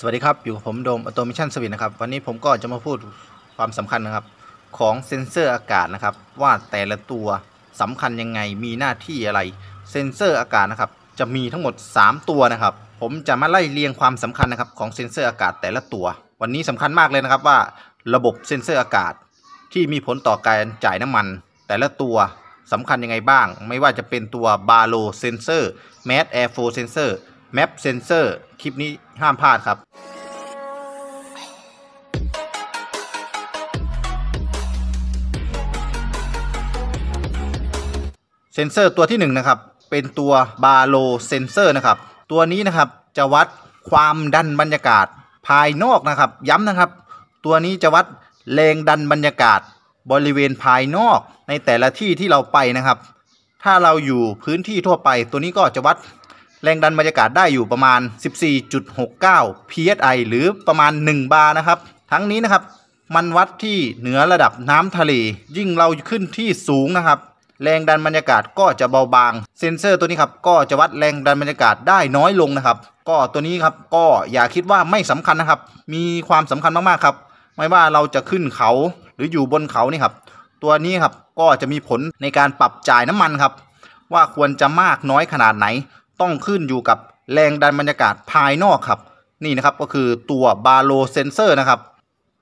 สวัสดีครับอยู่ผมโดมอโนมิชั่นสวิตนะครับวันนี้ผมก็จะมาพูดความสำคัญนะครับของเซ็นเซอร์อากาศนะครับว่าแต่ละตัวสำคัญยังไงมีหน้าที่อะไรเซ็นเซอร์อากาศนะครับจะมีทั้งหมด 3 ตัวนะครับผมจะมาไล่เรียงความสำคัญนะครับของเซ็นเซอร์อากาศแต่ละตัว วันนี้สำคัญมากเลยนะครับว่าระบบเซ็นเซอร์อากาศที่มีผลต่อการจ่ายน้ำมัน แต่ละตัวสำคัญ ยังไงบ้าง ไม่ว่าจะเป็นตัวบาโลเซนเซอร์แมสแอร์โฟเซนเซอร์ Map Sensor คลิปนี้ห้ามพลาดครับ เซนเซอร์ตัวที่1นนะครับเป็นตัวบาโลเซนเซอร์นะครับตัวนี้นะครับ จะวัดความดันบรรยากาศภายนอกนะครับ ย้ำนะครับ ตัวนี้จะวัดแรงดันบรรยากาศ บริเวณภายนอกในแต่ละที่ที่เราไปนะครับ ถ้าเราอยู่พื้นที่ทั่วไป ตัวนี้ก็จะวัดแรงดันบรรยากาศได้อยู่ประมาณ 14.69 psi หรือประมาณ 1 บาร์นะครับ ทั้งนี้นะครับ มันวัดที่เหนือระดับน้ำทะเล ยิ่งเราขึ้นที่สูงนะครับ แรงดันบรรยากาศก็จะเบาบาง เซ็นเซอร์ตัวนี้ครับ ก็จะวัดแรงดันบรรยากาศได้น้อยลงนะครับ ก็ตัวนี้ครับ ก็อย่าคิดว่าไม่สำคัญนะครับ มีความสำคัญมาก ๆ ครับ ไม่ว่าเราจะขึ้นเขา หรืออยู่บนเขานี่ครับ ตัวนี้ครับ ก็จะมีผลในการปรับจ่ายน้ำมันครับ ว่าควรจะมากน้อยขนาดไหนต้องขึ้นอยู่กับแรงดันบรรยากาศภายนอกครับนี่นะครับก็คือตัวบาโลเซนเซอร์นะครับ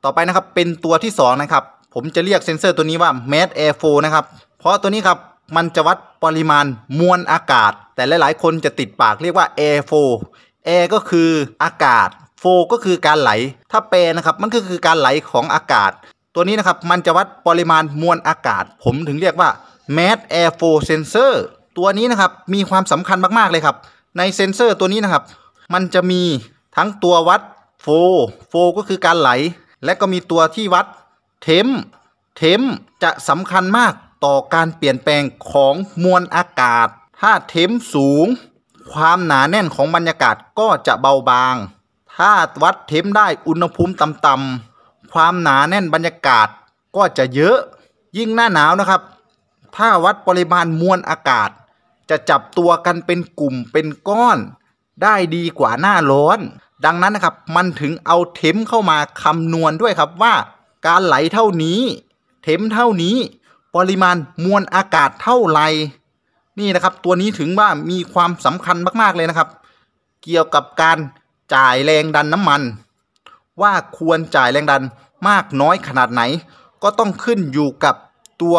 ต่อไปนะครับเป็นตัวที่ 2 นะครับ ผมจะเรียกเซนเซอร์ตัวนี้ว่า m a t Air 4นะครับเพราะตัวนี้ครับ มันจะวัดปริมาณมวลอากาศ แต่หลายๆ คนจะติดปากเรียกว่า Air 4 Air ก็คืออากาศ4ก็คือการไหลถ้าแปลนะครับมันก็คือการไหลของอากาศ ตัวนี้นะครับมันจะวัดปริมาณมวลอากาศ ผมถึงเรียกว่า m a t Air 4 Sensor ตัวนี้นะครับมีความสำคัญมากๆเลยครับ ในเซนเซอร์ตัวนี้นะครับ มันจะมีทั้งตัววัดโฟโฟก็คือการไหล และก็มีตัวที่วัดเทมเทมจะสำคัญมากต่อการเปลี่ยนแปลงของมวลอากาศ ถ้าเทมสูง ความหนาแน่นของบรรยากาศก็จะเบาบาง ถ้าวัดเทมได้อุณหภูมิต่ำๆความหนาแน่นบรรยากาศก็จะเยอะยิ่งหน้าหนาวนะครับ ถ้าวัดปริมาณมวลอากาศจะจับตัวกันเป็นกลุ่มเป็นก้อน ได้ดีกว่าหน้าร้อน ดังนั้นนะครับ มันถึงเอาเทมเข้ามาคำนวณด้วยครับว่าการไหลเท่านี้เทมเท่านี้ ปริมาณมวลอากาศเท่าไหร่นี่นะครับตัวนี้ถึงว่ามีความสำคัญมากๆเลยนะครับ เกี่ยวกับการจ่ายแรงดันน้ำมันว่าควรจ่ายแรงดันมากน้อยขนาดไหน ก็ต้องขึ้นอยู่กับตัว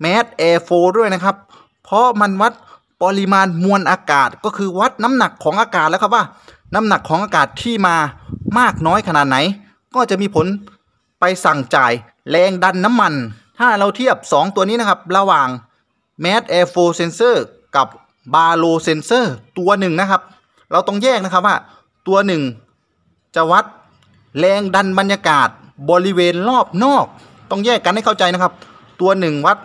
แมสแอร์โฟด้วยนะครับ เพราะมันวัดปริมาณมวลอากาศก็คือวัดน้ำหนักของอากาศแล้ว ครับ ว่า น้ำหนักของอากาศที่มามากน้อยขนาดไหน ก็จะมีผลไปสั่งจ่าย แรงดันน้ำมัน ถ้าเราเทียบ 2 ตัวนี้นะครับ ระหว่าง m a t Air Flow Sensor กับ b a r o Sensor ตัวหนึ่งนะครับ เราต้องแยกนะครับว่า ตัวหนึ่งจะ วัด แรงดันบรรยากาศบริเวณรอบนอก ต้องแยกกันให้เข้าใจนะครับ ตัวหนึ่งวัด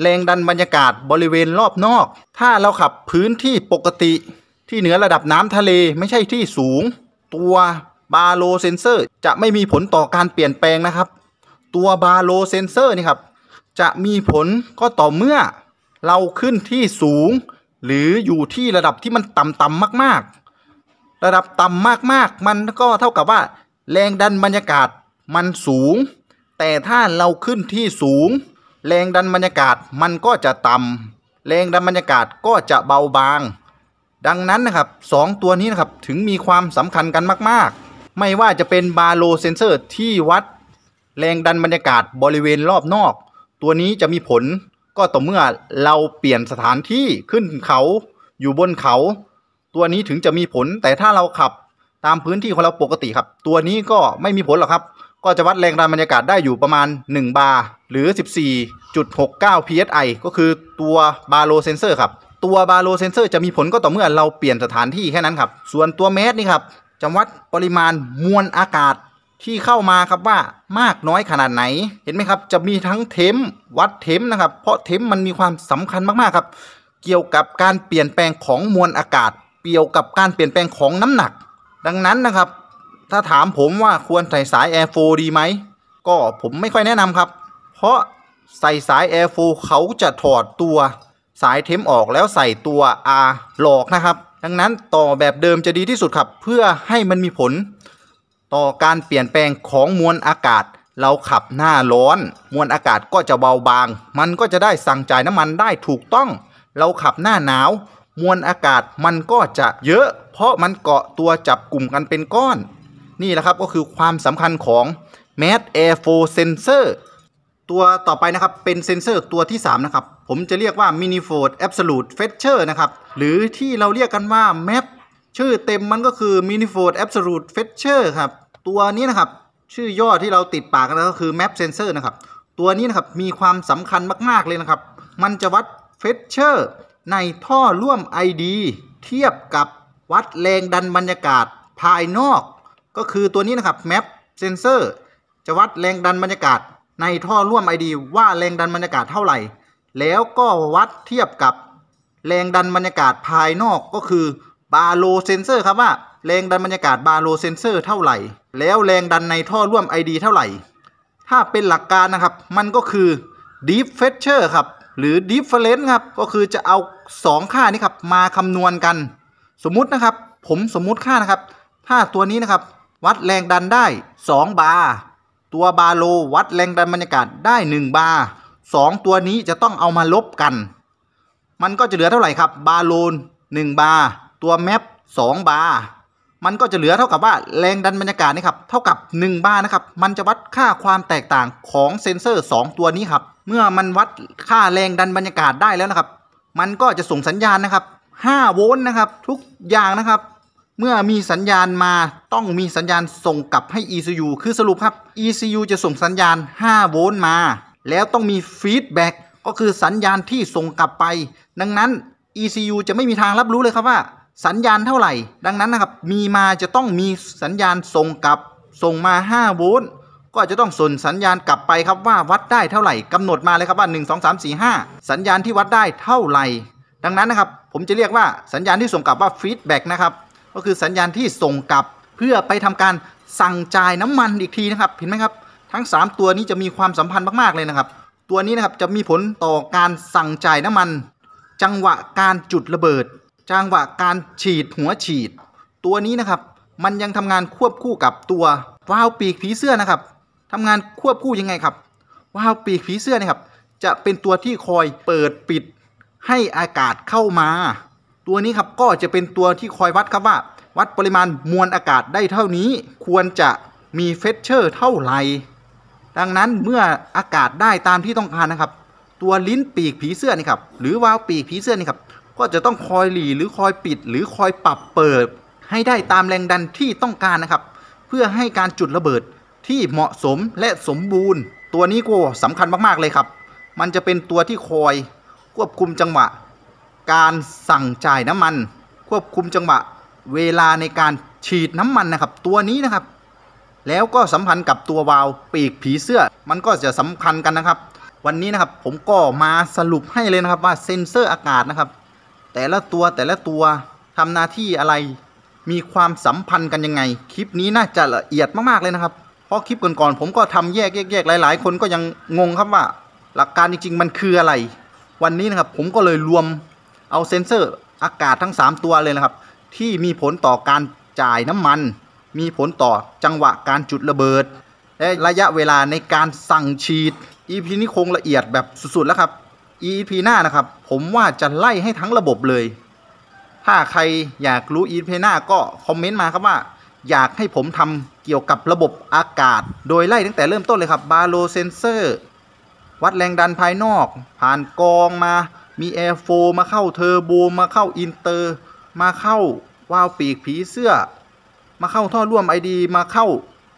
แรงดันบรรยากาศบริเวณรอบนอก ถ้าเราขับพื้นที่ปกติที่เหนือระดับน้ำทะเลไม่ใช่ที่สูง ตัวบาโลเซนเซอร์จะไม่มีผลต่อการเปลี่ยนแปลงนะครับ ตัวบาโลเซนเซอร์นี่ ครับ จะมีผลก็ต่อเมื่อ เราขึ้นที่สูง หรืออยู่ที่ระดับที่มันต่ำๆมากๆ ระดับ ต่ำมากๆ มันก็เท่ากับว่า แรงดันบรรยากาศมันสูง แต่ถ้าเราขึ้นที่สูงแรงดันบรรยากาศมันก็จะต่ำแรงดันบรรยากาศก็จะเบาบาง ดังนั้นนะครับ 2 ตัวนี้นะครับถึงมีความสำคัญกันมากๆ ไม่ว่าจะเป็นบาโลเซนเซอร์ที่วัด แรงดันบรรยากาศบริเวณรอบนอกตัวนี้จะมีผลก็ต่อเมื่อเราเปลี่ยนสถานที่ขึ้นเขาอยู่บนเขา ตัวนี้ถึงจะมีผลแต่ถ้าเราขับตามพื้นที่ของเราปกติครับ ตัวนี้ก็ไม่มีผลหรอกครับก็จะวัดแรงดันบรรยากาศได้อยู่ประมาณ1บาร์หรือ 14.69 psi ก็คือตัวบาร์โลเซนเซอร์ครับ ตัวบาร์โลเซนเซอร์จะมีผลก็ต่อเมื่อเราเปลี่ยนสถานที่แค่นั้นครับ ส่วนตัวเมตรนี่ครับ จะวัดปริมาณมวลอากาศที่เข้ามาครับว่ามากน้อยขนาดไหนเห็นไหมครับ จะมีทั้งเทมวัดเทมนะครับ เพราะเทมมันมีความสำคัญมากๆ ครับ เกี่ยวกับการเปลี่ยนแปลงของมวลอากาศเกี่ยวกับการเปลี่ยนแปลงของน้ำหนัก ดังนั้นนะครับถ้าถามผมว่าควรใส่สาย Air 4ดีไหม ก็ผมไม่ค่อยแนะนำครับ เพราะใส่สาย Air 4เขาจะถอดตัว สายเทมออกแล้วใส่ตัว R หลอกนะครับ ดังนั้นต่อแบบเดิมจะดีที่สุดครับ เพื่อให้มันมีผล ต่อการเปลี่ยนแปลงของมวลอากาศ เราขับหน้าร้อน มวลอากาศก็จะเบาบาง มันก็จะได้สั่งจ่ายน้ำมันได้ถูกต้อง เราขับหน้าหนาว มวลอากาศมันก็จะเยอะ เพราะมันเกาะตัวจับกลุ่มกันเป็นก้อนนี่แหละครับก็คือความสำคัญของ m a t Air 4 Sensor ตัวต่อไปนะครับเป็นเซนเซอร์ตัวที่ 3 นะครับ ผมจะเรียกว่า Minifold Absolute Fetcher นะครับ หรือที่เราเรียกกันว่า MAP ชื่อเต็มมันก็คือ Minifold Absolute Fetcher ครับ ตัวนี้นะครับ ชื่อย่อที่เราติดปากกัน ก็คือ MAP Sensor นะครับ ตัวนี้นะครับมีความสำคัญมากๆ เลยนะครับ มันจะวัด Fetcher ในท่อร่วม ID เทียบกับวัดแรงดันบรรยากาศภายนอกก็คือตัวนี้นะครับ map sensor จะวัดแรงดันบรรยากาศในท่อร่วม ID ว่าแรงดันบรรยากาศเท่าไหร่แล้วก็วัดเทียบกับแรงดันบรรยากาศภายนอกก็คือบาโลเซนเซอร์ครับว่าแรงดันบรรยากาศบาโลเซนเซอร์เท่าไหร่แล้วแรงดันในท่อร่วม ID เท่าไหร่ถ้าเป็นหลักการนะครับมันก็คือ Deep f e t c h e r ครับหรือ d e ฟเ f e r e n c e ครับก็คือจะเอา 2 ค่านี้ครับมาคำนวณกัน สมมุตินะครับ ผมสมมุติค่านะครับถ้าตัวนี้นะครับวัดแรงดันได้2บาร์ตัวบาโลวัดแรงดันบรรยากาศได้1บาร์2ตัวนี้จะต้องเอามาลบกัน มันก็จะเหลือเท่าไหร่ครับ บาโลน1บาร์ตัวแมป2บาร์มันก็จะเหลือเท่ากับว่าแรงดันบรรยากาศนี่ครับ เท่ากับ 1 บาร์นะครับ มันจะวัดค่าความแตกต่างของเซ็นเซอร์ 2 ตัวนี้ครับ เมื่อมันวัดค่าแรงดันบรรยากาศได้แล้วนะครับ มันก็จะส่งสัญญาณนะครับ5โวลต์นะครับ ทุกอย่างนะครับเมื่อมีสัญญาณมาต้องมีสัญญาณส่งกลับให้ ECU คือสรุปครับ ECU จะส่งสัญญาณ5โวลต์มา แล้วต้องมีฟีดแบ็กก็คือสัญญาณที่ส่งกลับไป ดังนั้น ECU จะไม่มีทางรับรู้เลยครับว่า สัญญาณเท่าไหร่ ดังนั้นนะครับ มีมาจะต้องมีสัญญาณส่งกลับ ส่งมา5โวลต์ก็จะต้องส่งสัญญาณกลับไปครับว่าวัดได้เท่าไหร่ กำหนดมาเลยครับว่า1 2 3 4 5 สัญญาณที่วัดได้เท่าไหร่ ดังนั้นนะครับ ผมจะเรียกว่าสัญญาณที่ส่งกลับว่าฟีดแบ็กนะครับก็คือสัญญาณที่ส่งกลับ เพื่อไปทำการสั่งจ่ายน้ำมันอีกทีนะครับ เห็นไหมครับ ทั้ง 3 ตัวนี้จะมีความสัมพันธ์มากๆเลยนะครับ ตัวนี้นะครับจะมีผลต่อการสั่งจ่ายน้ำมัน จังหวะการจุดระเบิดจังหวะการฉีดหัวฉีด ตัวนี้นะครับ มันยังทำงานควบคู่กับตัววาวปีกผีเสื้อนะครับ ทำงานควบคู่ยังไงครับวาวปีกผีเสื้อนะครับจะเป็นตัวที่คอยเปิดปิด ให้อากาศเข้ามาตัวนี้ครับก็จะเป็นตัวที่คอยวัดครับว่า วัดปริมาณมวลอากาศได้เท่านี้ ควรจะมีเฟสเชอร์เท่าไหร่ดังนั้นเมื่ออากาศได้ตามที่ต้องการนะครับตัวลิ้นปีกผีเสื้อนี่ครับหรือวาล์วปีกผีเสื้อนี่ครับก็จะต้องคอยหลีหรือคอยปิด หรือคอยปรับเปิดให้ได้ตามแรงดันที่ต้องการนะครับเพื่อให้การจุดระเบิดที่เหมาะสมและสมบูรณ์ ตัวนี้ก็สำคัญมากๆเลยครับ มันจะเป็นตัวที่คอยควบคุมจังหวะการสั่งจ่ายน้ำมันควบคุมจังหวะ เวลาในการฉีดน้ำมันนะครับ ตัวนี้นะครับ แล้วก็สัมพันธ์กับตัววาล์วปีกผีเสื้อ มันก็จะสัมคัญกันนะครับ วันนี้นะครับผมก็มาสรุปให้เลยนะครับว่าเซ็นเซอร์อากาศนะครับ แต่ละตัวแต่ละตัวทำหน้าที่อะไรมีความสัมพันธ์กันยังไง คลิปนี้น่าจะละเอียดมากๆเลยนะครับเพราะคลิปก่อนๆผมก็ทำแยกๆหลายๆคนก็ยังงงครับว่า หลักการจริง ๆ มันคืออะไร วันนี้นะครับผมก็เลยรวมเอาเซ็นเซอร์อากาศทั้ง 3 ตัวเลยนะครับ ที่มีผลต่อการจ่ายน้ำมัน มีผลต่อจังหวะการจุดระเบิด และระยะเวลาในการสั่งฉีด EP นี้คงละเอียดแบบสุดๆแล้วครับ EP หน้านะครับผมว่าจะไล่ให้ทั้งระบบเลย ถ้า ใครอยากรู้ EP หน้าก็ คอมเมนต์มาครับว่า อยากให้ผมทำเกี่ยวกับระบบอากาศ โดยไล่ตั้งแต่เริ่มต้นเลยครับบาโลเซนเซอร์วัดแรงดันภายนอก ผ่านกองมามีแอร์โฟมาเข้าเทอร์โบมาเข้าอินเตอร์มาเข้า วาวปีกผีเสื้อ มาเข้าท่อร่วมไอดีมาเข้า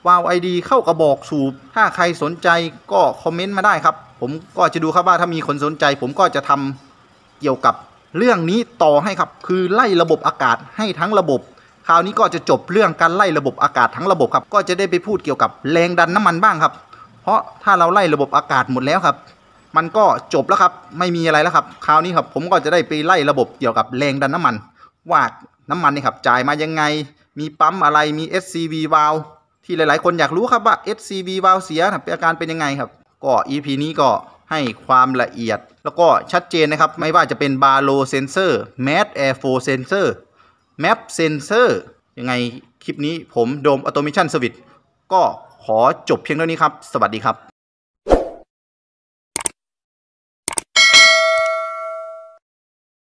วาวไอดีเข้ากระบอกสูบถ้าใครสนใจก็คอมเมนต์มาได้ครับ ผมก็จะดูครับว่าถ้ามีคนสนใจผมก็จะทำเกี่ยวกับเรื่องนี้ต่อให้ครับคือไล่ระบบอากาศให้ทั้งระบบ คราวนี้ก็จะจบเรื่องการไล่ระบบอากาศทั้งระบบครับก็จะได้ไปพูดเกี่ยวกับแรงดันน้ำมันบ้างครับ เพราะถ้าเราไล่ระบบอากาศหมดแล้วครับมันก็จบแล้วครับ ไม่มีอะไรแล้วครับ คราวนี้ครับผมก็จะได้ไปไล่ระบบเกี่ยวกับแรงดันน้ำมัน ว่าน้ำมันนี่ครับจ่ายมายังไง มีปั๊มอะไรมี SCV v a ว v e ที่หลายๆ คนอยากรู้ครับว่า SCV v a ว v e เสียอาการเป็นยังไงครับ ก็ EP นี้ก็ให้ความละเอียด แล้วก็ชัดเจนนะครับ ไม่ว่าจะเป็นบาโลเซนเซอร์ m a สแอร์โฟเซนเซอร์แมปเซนเซอร์ยังไงคลิปนี้ผมโดมออโตเมชันสวิตก็ขอจบเพียงเท่านี้ครับสวัสดีครับ